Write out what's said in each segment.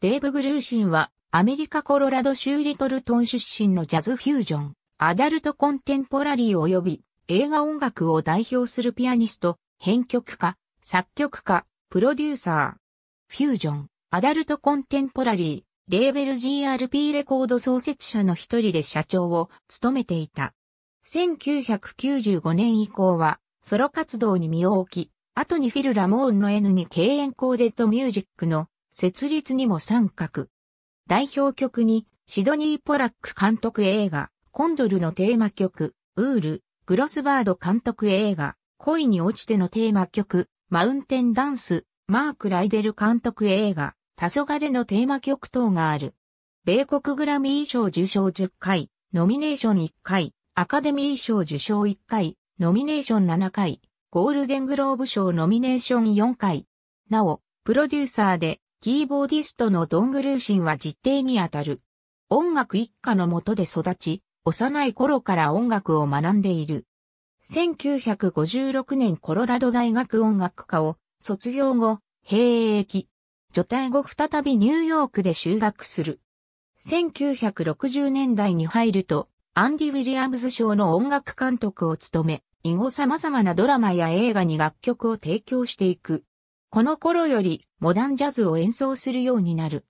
デーブ・グルーシンは、アメリカコロラド州リトルトン出身のジャズフュージョン、アダルトコンテンポラリー及び映画音楽を代表するピアニスト、編曲家、作曲家、プロデューサー。フュージョン、アダルトコンテンポラリー、レーベル GRP レコード創設者の一人で社長を務めていた。1995年以降は、ソロ活動に身を置き、後にフィル・ラモーンの N に敬遠コーデットミュージックの設立にも参画。代表曲に、シドニー・ポラック監督映画、コンドルのテーマ曲、ウール、グロスバード監督映画、恋に落ちてのテーマ曲、マウンテンダンス、マーク・ライデル監督映画、黄昏のテーマ曲等がある。米国グラミー賞受賞10回、ノミネーション1回、アカデミー賞受賞1回、ノミネーション7回、ゴールデングローブ賞ノミネーション4回。なお、プロデューサーでキーボーディストのドングルーシンは実定にあたる。音楽一家のもとで育ち、幼い頃から音楽を学んでいる。1956年コロラド大学音楽科を卒業後、兵役。除隊後再びニューヨークで修学する。1960年代に入ると、アンディ・ウィリアムズ賞の音楽監督を務め、以後様々なドラマや映画に楽曲を提供していく。この頃よりモダンジャズを演奏するようになる。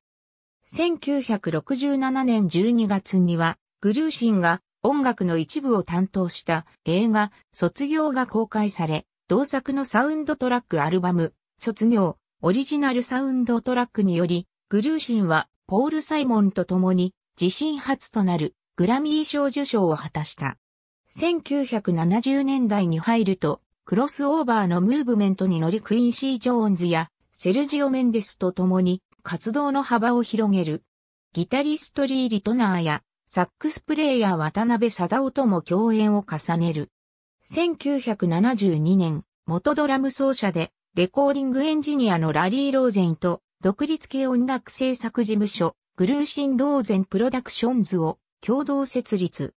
1967年12月には、グルーシンが音楽の一部を担当した映画、卒業が公開され、同作のサウンドトラックアルバム、卒業、オリジナルサウンドトラックにより、グルーシンはポール・サイモンと共に自身初となるグラミー賞受賞を果たした。1970年代に入ると、クロスオーバーのムーブメントに乗りクインシー・ジョーンズやセルジオ・メンデスと共に活動の幅を広げる。ギタリストリー・リトナーやサックスプレイヤー渡辺貞夫とも共演を重ねる。1972年、元ドラム奏者でレコーディングエンジニアのラリー・ローゼンと独立系音楽制作事務所グルーシン・ローゼン・プロダクションズを共同設立。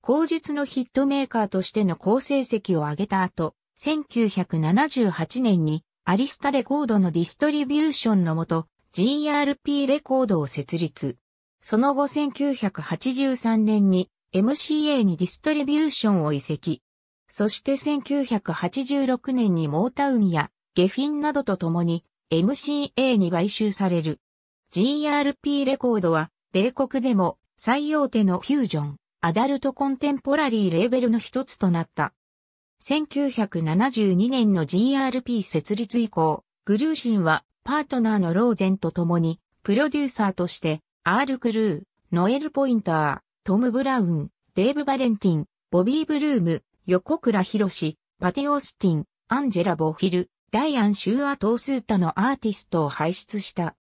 後述のヒットメーカーとしての好成績を上げた後、1978年にアリスタレコードのディストリビューションのもと GRP レコードを設立。その後1983年に MCA にディストリビューションを移籍。そして1986年にモータウンやゲフィンなどと共に MCA に買収される。GRP レコードは米国でも最大手のフュージョン、アダルトコンテンポラリーレーベルの一つとなった。1972年の GRP 設立以降、グルーシンはパートナーのローゼンと共に、プロデューサーとして、アール・クルー、ノエル・ポインター、トム・ブラウン、デーブ・バレンティン、ボビー・ブルーム、横倉博士、パティ・オースティン、アンジェラ・ボフィル、ダイアン・シューアート・ースータのアーティストを輩出した。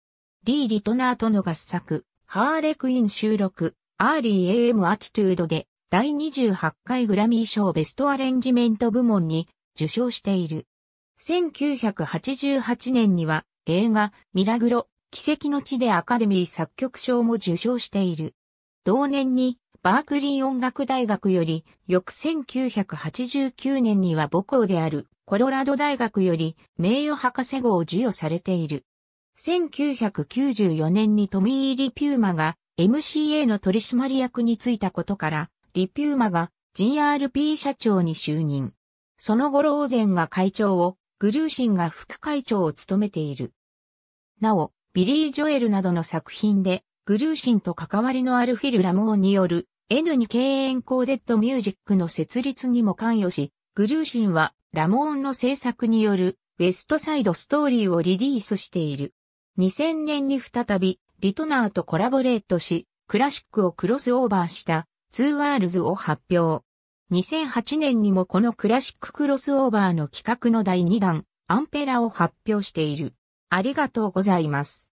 リー・リトナーとの合作、ハーレクイン収録、アーリー AM アティトゥードで、第28回グラミー賞ベストアレンジメント部門に受賞している。1988年には映画ミラグロ奇跡の地でアカデミー作曲賞も受賞している。同年にバークリー音楽大学より翌1989年には母校であるコロラド大学より名誉博士号を授与されている。1994年にトミー・リ・ピューマが MCA の取締役に就いたことからリピューマが GRP 社長に就任。その後ローゼンが会長を、グルーシンが副会長を務めている。なお、ビリー・ジョエルなどの作品で、グルーシンと関わりのあるフィル・ラモーによる N2 k エンコーデッド・ミュージックの設立にも関与し、グルーシンはラモーンの制作によるウェストサイドストーリーをリリースしている。2000年に再びリトナーとコラボレートし、クラシックをクロスオーバーしたツーワールズを発表。2008年にもこのクラシッククロスオーバーの企画の第2弾、アンペラを発表している。ありがとうございます。